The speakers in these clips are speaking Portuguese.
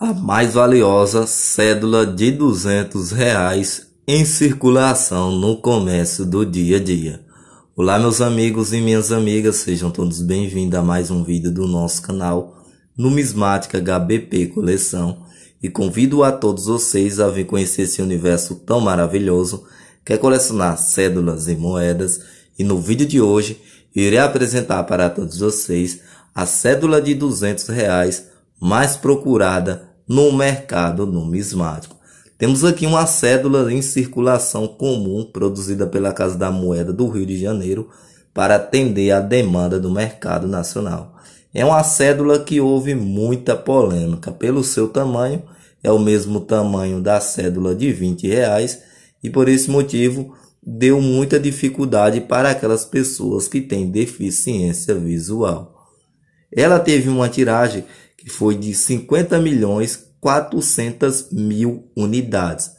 a mais valiosa cédula de 200 reais em circulação no comércio do dia a dia. Olá meus amigos e minhas amigas, sejam todos bem-vindos a mais um vídeo do nosso canal Numismática HBP Coleção e convido a todos vocês a vir conhecer esse universo tão maravilhoso que é colecionar cédulas e moedas e no vídeo de hoje irei apresentar para todos vocês a cédula de 200 reais mais procurada no mercado numismático. Temos aqui uma cédula em circulação comum produzida pela Casa da Moeda do Rio de Janeiro para atender à demanda do mercado nacional. É uma cédula que houve muita polêmica pelo seu tamanho, é o mesmo tamanho da cédula de 20 reais e por esse motivo deu muita dificuldade para aquelas pessoas que têm deficiência visual. Ela teve uma tiragem que foi de 50 milhões 400 mil unidades,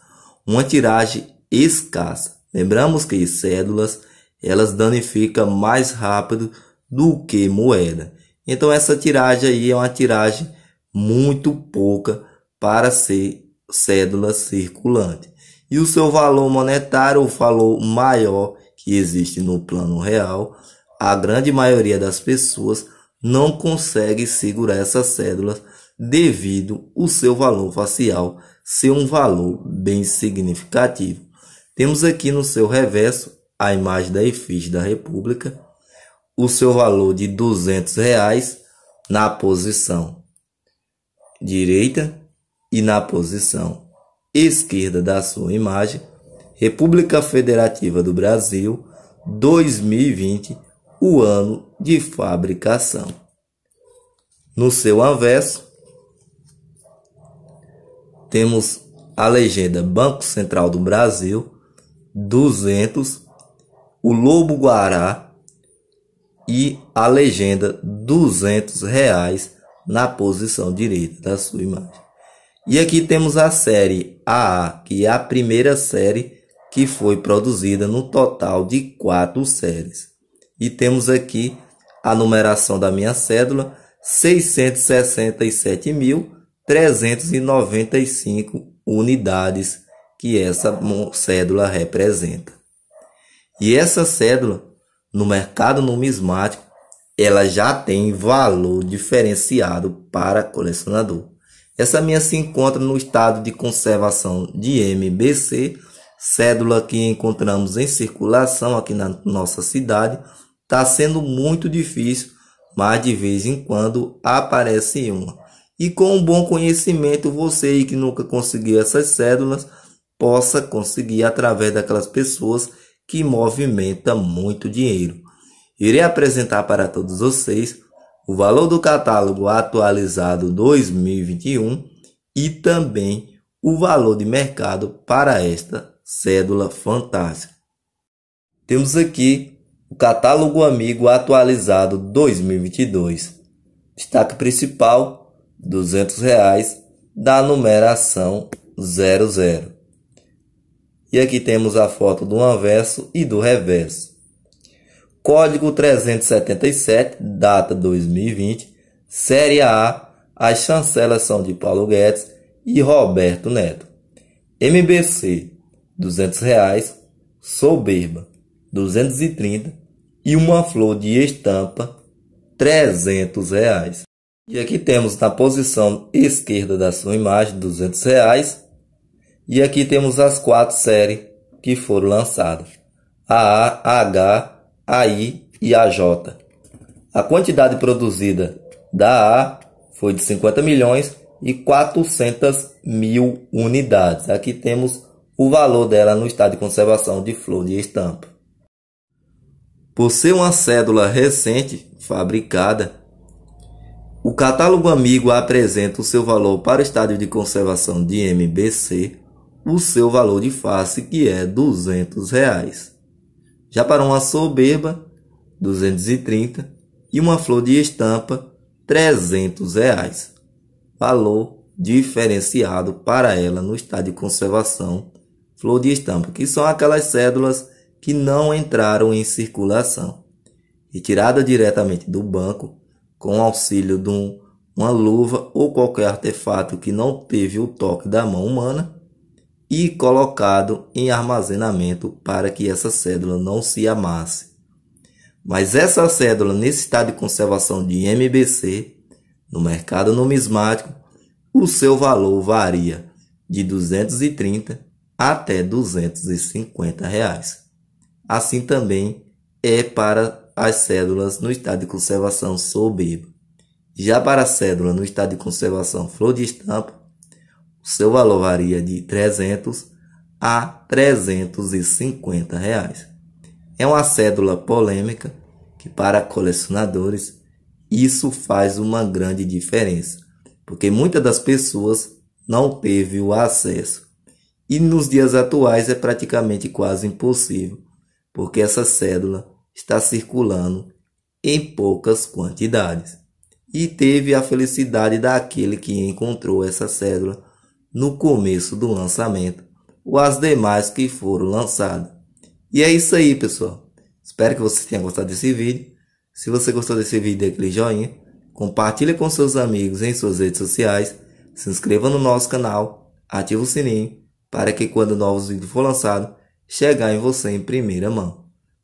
uma tiragem escassa. Lembramos que cédulas elas danificam mais rápido do que moeda. Então essa tiragem aí é uma tiragem muito pouca para ser cédula circulante. E o seu valor monetário, o valor maior que existe no plano real, a grande maioria das pessoas não consegue segurar essas cédulas devido o seu valor facial ser um valor bem significativo. Temos aqui no seu reverso a imagem da efígie da República, o seu valor de R$ reais na posição direita e na posição esquerda da sua imagem, República Federativa do Brasil 2020, o ano de fabricação. No seu anverso, temos a legenda Banco Central do Brasil, 200, o Lobo Guará e a legenda 200 reais na posição direita da sua imagem. E aqui temos a série AA, que é a primeira série que foi produzida no total de quatro séries. E temos aqui a numeração da minha cédula, 667 mil 395 unidades que essa cédula representa. E essa cédula, no mercado numismático, ela já tem valor diferenciado para colecionador. Essa minha se encontra no estado de conservação de MBC, cédula que encontramos em circulação aqui na nossa cidade. Está sendo muito difícil, mas de vez em quando aparece uma e com um bom conhecimento você que nunca conseguiu essas cédulas possa conseguir através daquelas pessoas que movimenta muito dinheiro. Irei apresentar para todos vocês o valor do catálogo atualizado 2021 e também o valor de mercado para esta cédula fantástica. Temos aqui o catálogo amigo atualizado 2022. Destaque principal 200 reais da numeração 00. E aqui temos a foto do anverso e do reverso. Código 377, data 2020, Série A, as chancelas são de Paulo Guedes e Roberto Neto. MBC, 200 reais, Soberba, 230 e uma flor de estampa, 300 reais. E aqui temos na posição esquerda da sua imagem, 200 reais. E aqui temos as quatro séries que foram lançadas. A, A, H, A, I e A, J. A quantidade produzida da A foi de 50 milhões e 400 mil unidades. Aqui temos o valor dela no estado de conservação de flor de estampa. Por ser uma cédula recente fabricada, catálogo amigo apresenta o seu valor para o estádio de conservação de MBC, o seu valor de face que é R$ 200. Reais. Já para uma soberba, 230 e uma flor de estampa, 300 reais. Valor diferenciado para ela no estádio de conservação flor de estampa, que são aquelas cédulas que não entraram em circulação, retirada diretamente do banco com auxílio de um, uma luva ou qualquer artefato que não teve o toque da mão humana e colocado em armazenamento para que essa cédula não se amasse. Mas essa cédula, nesse estado de conservação de MBC, no mercado numismático, o seu valor varia de 230 até 250 reais. Assim também é para as cédulas no estado de conservação soberba. Já para a cédula no estado de conservação flor de estampa, o seu valor varia de 300 a 350 reais. É uma cédula polêmica que para colecionadores isso faz uma grande diferença, porque muitas das pessoas não teve o acesso. E nos dias atuais é praticamente quase impossível, porque essa cédula está circulando em poucas quantidades. E teve a felicidade daquele que encontrou essa cédula no começo do lançamento, ou as demais que foram lançadas. E é isso aí, pessoal. Espero que vocês tenham gostado desse vídeo. Se você gostou desse vídeo, dê aquele joinha, compartilhe com seus amigos em suas redes sociais, se inscreva no nosso canal, ative o sininho para que quando novos vídeos for lançado, chegar em você em primeira mão.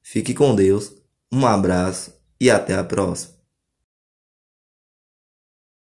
Fique com Deus, um abraço e até a próxima.